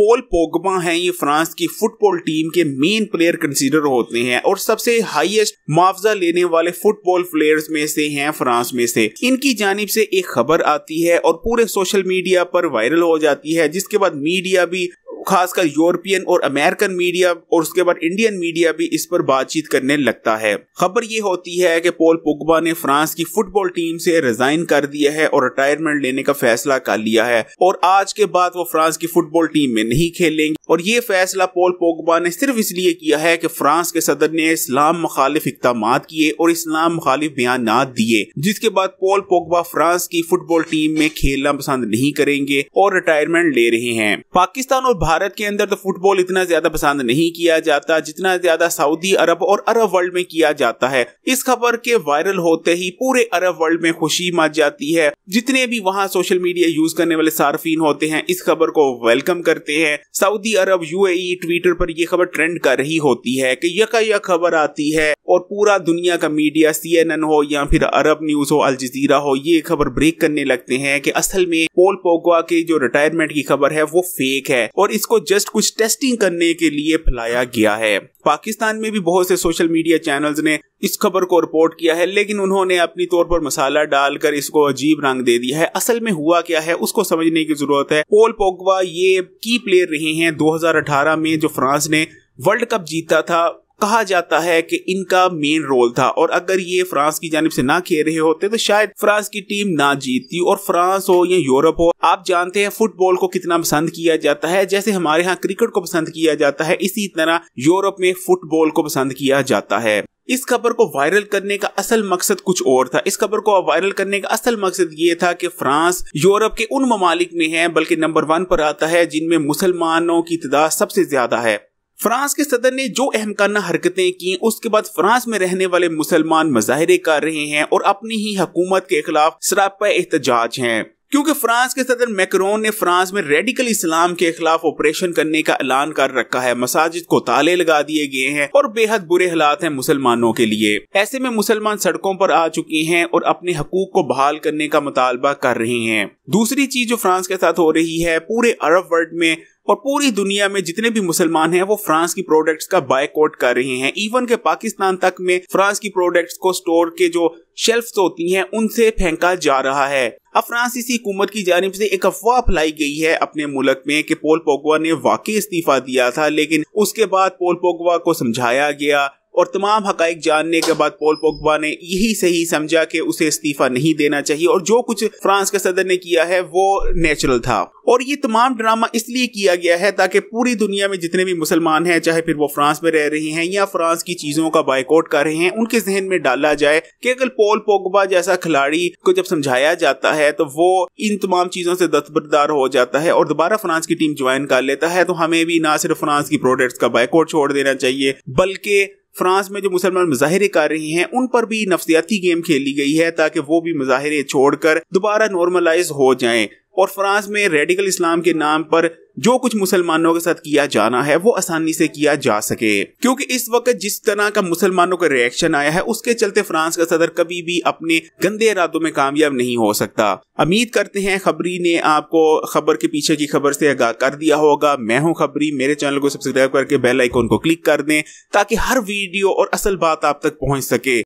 पोल पोगमा हैं ये फ्रांस की फुटबॉल टीम के मेन प्लेयर कंसीडर होते हैं और सबसे हाईएस्ट मुआवजा लेने वाले फुटबॉल प्लेयर्स में से हैं फ्रांस में से इनकी जानिब से एक खबर आती है और पूरे सोशल मीडिया पर वायरल हो जाती है जिसके बाद मीडिया भी खासकर यूरोपियन और अमेरिकन मीडिया और उसके बाद इंडियन मीडिया भी इस पर बातचीत करने लगता है खबर ये होती है कि पोल पुगबा ने फ्रांस की फुटबॉल टीम से रिजाइन कर दिया है और रिटायरमेंट लेने का फैसला कर लिया है और आज के बाद वो फ्रांस की फुटबॉल टीम में नहीं खेलेंगे और ये फैसला पोल पोगबा ने सिर्फ इसलिए किया है कि फ्रांस के सदर ने इस्लाम मुखालिफ इकदाम किए और इस्लाम मुखालिफ बयान दिए जिसके बाद पोल पोगबा फ्रांस की फुटबॉल टीम में खेलना पसंद नहीं करेंगे और रिटायरमेंट ले रहे हैं पाकिस्तान और भारत भारत के अंदर तो फुटबॉल इतना ज्यादा पसंद नहीं किया जाता जितना ज्यादा सऊदी अरब और अरब वर्ल्ड में किया जाता है इस खबर के वायरल होते ही पूरे अरब वर्ल्ड में खुशी मच जाती है जितने भी वहाँ सोशल मीडिया यूज करने वाले सार्फिन होते हैं इस खबर को वेलकम करते हैं सऊदी अरब यूएई ट्विटर पर यह खबर ट्रेंड कर रही होती है कि यका यह खबर आती है और पूरा दुनिया का मीडिया एन हो या फिर अरब न्यूज हो अल जजीरा हो ये खबर ब्रेक करने लगते हैं कि असल में पोल पोगवा के जो रिटायरमेंट की खबर है वो फेक है और इसको जस्ट कुछ टेस्टिंग करने के लिए फैलाया गया है पाकिस्तान में भी बहुत से सोशल मीडिया चैनल्स ने इस खबर को रिपोर्ट किया है लेकिन उन्होंने अपनी तौर पर मसाला डालकर इसको अजीब रंग दे दिया है असल में हुआ क्या है उसको समझने की जरूरत है पोल पोगवा ये की प्लेयर रहे हैं 2018 में जो फ्रांस ने वर्ल्ड कप जीता था कहा जाता है कि इनका मेन रोल था और अगर ये फ्रांस की जानब से ना खेल रहे होते तो शायद फ्रांस की टीम ना जीतती और फ्रांस हो या यूरोप हो आप जानते हैं फुटबॉल को कितना पसंद किया जाता है जैसे हमारे यहाँ क्रिकेट को पसंद किया जाता है इसी तरह यूरोप में फुटबॉल को पसंद किया जाता है इस खबर को वायरल करने का असल मकसद कुछ और था इस खबर को वायरल करने का असल मकसद ये था कि फ्रांस यूरोप के उन ममालिक में है बल्कि नंबर वन पर आता है जिनमें मुसलमानों की तदाद सबसे ज्यादा है फ्रांस के सदन ने जो अहमकाना हरकतें की उसके बाद फ्रांस में रहने वाले मुसलमान मज़ाहरे कर रहे हैं और अपनी ही हकूमत के खिलाफ सरापा एहतजाज हैं क्योंकि फ्रांस के सदर मैक्रोन ने फ्रांस में रेडिकल इस्लाम के खिलाफ ऑपरेशन करने का ऐलान कर रखा है मसाजिद को ताले लगा दिए गए हैं और बेहद बुरे हालात हैं मुसलमानों के लिए ऐसे में मुसलमान सड़कों पर आ चुके हैं और अपने हकूक को बहाल करने का मुतालबा कर रहे हैं दूसरी चीज जो फ्रांस के साथ हो रही है पूरे अरब वर्ल्ड में और पूरी दुनिया में जितने भी मुसलमान हैं वो फ्रांस की प्रोडक्ट्स का बायकॉट कर रहे हैं इवन के पाकिस्तान तक में फ्रांस की प्रोडक्ट्स को स्टोर के जो शेल्फ होती हैं उनसे फेंका जा रहा है अब फ्रांस इसी हुकूमत की जानब से एक अफवाह फैलाई गई है अपने मुल्क में कि पोल पोगवा ने वाकई इस्तीफा दिया था लेकिन उसके बाद पोल पोगवा को समझाया गया और तमाम हक जानने के बाद पोल पोगबा ने यही सही समझा कि उसे इस्तीफा नहीं देना चाहिए और जो कुछ फ्रांस के सदर ने किया है वो नेचुरल था और ये तमाम ड्रामा इसलिए किया गया है ताकि पूरी दुनिया में जितने भी मुसलमान हैं चाहे फिर वो फ्रांस में रह रहे हैं या फ्रांस की चीजों का बायकॉट कर रहे हैं उनके जहन में डाला जाए कि अगर पोल पोगबा जैसा खिलाड़ी को जब समझाया जाता है तो वो इन तमाम चीजों से दस्तबरदार हो जाता है और दोबारा फ्रांस की टीम ज्वाइन कर लेता है तो हमें भी ना सिर्फ फ्रांस की प्रोडक्ट्स का बायकॉट छोड़ देना चाहिए बल्कि फ्रांस में जो मुसलमान मुजाहरे कर रहे हैं उन पर भी नफसियाती गेम खेली गई है ताकि वो भी मुजाहरे छोड़कर दोबारा नॉर्मलाइज हो जाएं और फ्रांस में रेडिकल इस्लाम के नाम पर जो कुछ मुसलमानों के साथ किया जाना है वो आसानी से किया जा सके क्योंकि इस वक्त जिस तरह का मुसलमानों का रिएक्शन आया है उसके चलते फ्रांस का सदर कभी भी अपने गंदे इरादों में कामयाब नहीं हो सकता उम्मीद करते हैं खबरी ने आपको खबर के पीछे की खबर से आगाह कर दिया होगा मैं हूं खबरी मेरे चैनल को सब्सक्राइब करके बेल आइकोन को क्लिक कर दें ताकि हर वीडियो और असल बात आप तक पहुंच सके